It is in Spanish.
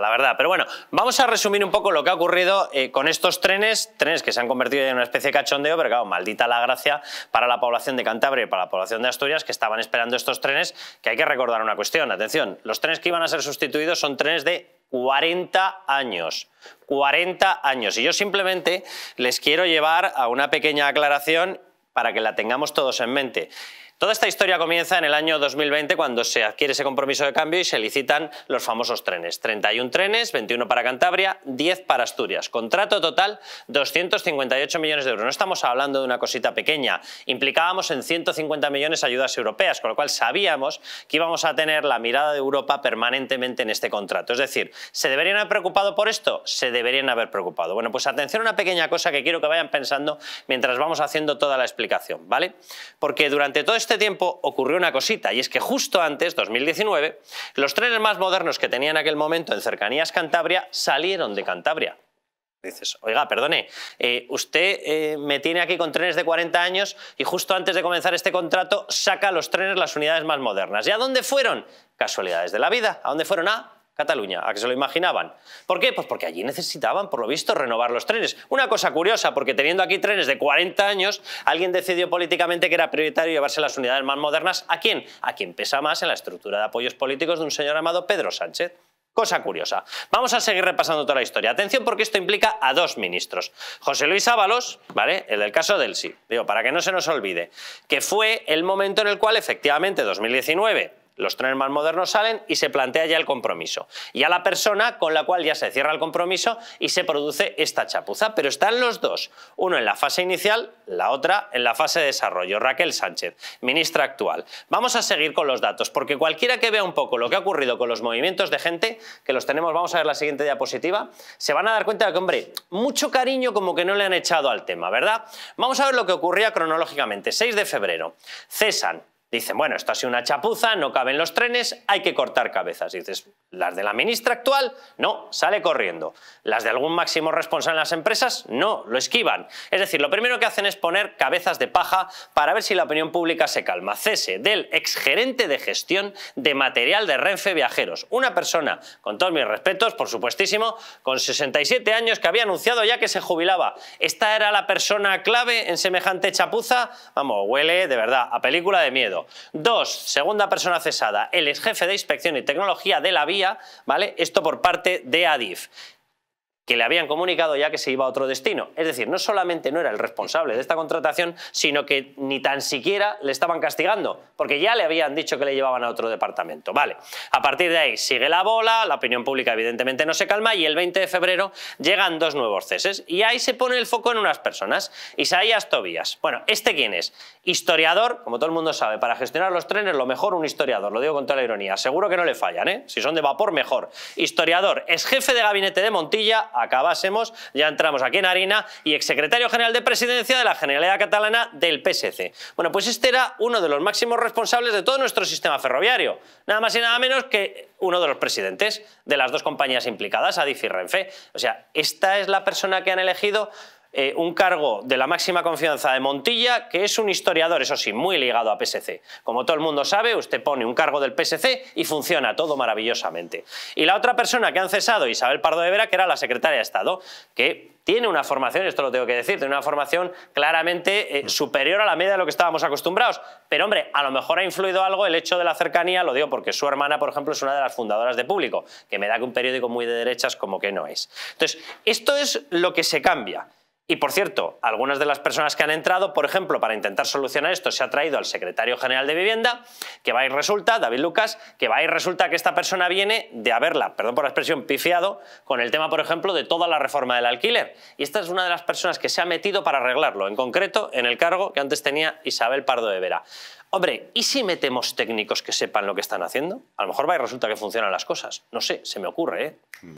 la verdad. Pero bueno, vamos a resumir un poco lo que ha ocurrido eh, con estos trenes, trenes que se han convertido en una especie de cachondeo, pero claro, maldita la gracia para la población de Cantabria y para la población de Asturias que estaban esperando estos trenes, que hay que recordar una cuestión, atención, los trenes que iban a ser sustituidos son trenes de 40 años. 40 años. Y yo simplemente les quiero llevar a una pequeña aclaración para que la tengamos todos en mente. Toda esta historia comienza en el año 2020 cuando se adquiere ese compromiso de cambio y se licitan los famosos trenes. 31 trenes, 21 para Cantabria, 10 para Asturias. Contrato total 258 millones de euros. No estamos hablando de una cosita pequeña. Implicábamos en 150 millones ayudas europeas, con lo cual sabíamos que íbamos a tener la mirada de Europa permanentemente en este contrato. Es decir, ¿se deberían haber preocupado por esto? Se deberían haber preocupado. Bueno, pues atención a una pequeña cosa que quiero que vayan pensando mientras vamos haciendo toda la explicación, ¿vale? Porque durante todo este este tiempo ocurrió una cosita, y es que justo antes, 2019, los trenes más modernos que tenían en aquel momento en cercanías Cantabria salieron de Cantabria. Dices, oiga, perdone, eh, usted eh, me tiene aquí con trenes de 40 años y justo antes de comenzar este contrato saca a los trenes las unidades más modernas. ¿Y a dónde fueron? Casualidades de la vida. ¿A dónde fueron? A Cataluña, ¿a qué se lo imaginaban? ¿Por qué? Pues porque allí necesitaban, por lo visto, renovar los trenes. Una cosa curiosa, porque teniendo aquí trenes de 40 años, alguien decidió políticamente que era prioritario llevarse las unidades más modernas. ¿A quién? A quien pesa más en la estructura de apoyos políticos de un señor llamado Pedro Sánchez. Cosa curiosa. Vamos a seguir repasando toda la historia. Atención porque esto implica a dos ministros. José Luis Ábalos, ¿vale? El del caso del sí. Digo, para que no se nos olvide. Que fue el momento en el cual efectivamente 2019 los trenes más modernos salen y se plantea ya el compromiso. Y a la persona con la cual ya se cierra el compromiso y se produce esta chapuza. Pero están los dos, uno en la fase inicial, la otra en la fase de desarrollo. Raquel Sánchez, ministra actual. Vamos a seguir con los datos, porque cualquiera que vea un poco lo que ha ocurrido con los movimientos de gente, que los tenemos, vamos a ver la siguiente diapositiva, se van a dar cuenta de que, hombre, mucho cariño como que no le han echado al tema, ¿verdad? Vamos a ver lo que ocurría cronológicamente. 6 de febrero. Cesan dicen, bueno, esto ha sido una chapuza, no caben los trenes, hay que cortar cabezas. dices, ¿las de la ministra actual? No, sale corriendo. ¿Las de algún máximo responsable en las empresas? No, lo esquivan. Es decir, lo primero que hacen es poner cabezas de paja para ver si la opinión pública se calma. Cese del exgerente de gestión de material de Renfe Viajeros. Una persona, con todos mis respetos, por supuestísimo, con 67 años que había anunciado ya que se jubilaba. ¿Esta era la persona clave en semejante chapuza? Vamos, huele de verdad a película de miedo. Dos, segunda persona cesada, el ex jefe de inspección y tecnología de la vía, ¿vale? Esto por parte de ADIF que le habían comunicado ya que se iba a otro destino. Es decir, no solamente no era el responsable de esta contratación, sino que ni tan siquiera le estaban castigando, porque ya le habían dicho que le llevaban a otro departamento. Vale, a partir de ahí sigue la bola, la opinión pública evidentemente no se calma y el 20 de febrero llegan dos nuevos ceses. Y ahí se pone el foco en unas personas, Isaías Tobías. Bueno, ¿este quién es? Historiador, como todo el mundo sabe, para gestionar los trenes lo mejor un historiador, lo digo con toda la ironía, seguro que no le fallan, ¿eh? Si son de vapor, mejor. Historiador, es jefe de gabinete de Montilla, acabásemos, ya entramos aquí en harina y exsecretario general de presidencia de la Generalidad Catalana del PSC. Bueno, pues este era uno de los máximos responsables de todo nuestro sistema ferroviario, nada más y nada menos que uno de los presidentes de las dos compañías implicadas, Adif y Renfe. O sea, esta es la persona que han elegido eh, un cargo de la máxima confianza de Montilla, que es un historiador, eso sí, muy ligado a PSC. Como todo el mundo sabe, usted pone un cargo del PSC y funciona todo maravillosamente. Y la otra persona que han cesado, Isabel Pardo de Vera, que era la secretaria de Estado, que tiene una formación, esto lo tengo que decir, tiene una formación claramente eh, mm. superior a la media de lo que estábamos acostumbrados. Pero hombre, a lo mejor ha influido algo el hecho de la cercanía, lo digo porque su hermana, por ejemplo, es una de las fundadoras de Público, que me da que un periódico muy de derechas como que no es. Entonces, esto es lo que se cambia. Y por cierto, algunas de las personas que han entrado, por ejemplo, para intentar solucionar esto, se ha traído al secretario general de vivienda, que va y resulta, David Lucas, que va y resulta que esta persona viene de haberla, perdón por la expresión, pifiado con el tema, por ejemplo, de toda la reforma del alquiler. Y esta es una de las personas que se ha metido para arreglarlo, en concreto en el cargo que antes tenía Isabel Pardo de Vera. Hombre, ¿y si metemos técnicos que sepan lo que están haciendo? A lo mejor va y resulta que funcionan las cosas. No sé, se me ocurre, ¿eh?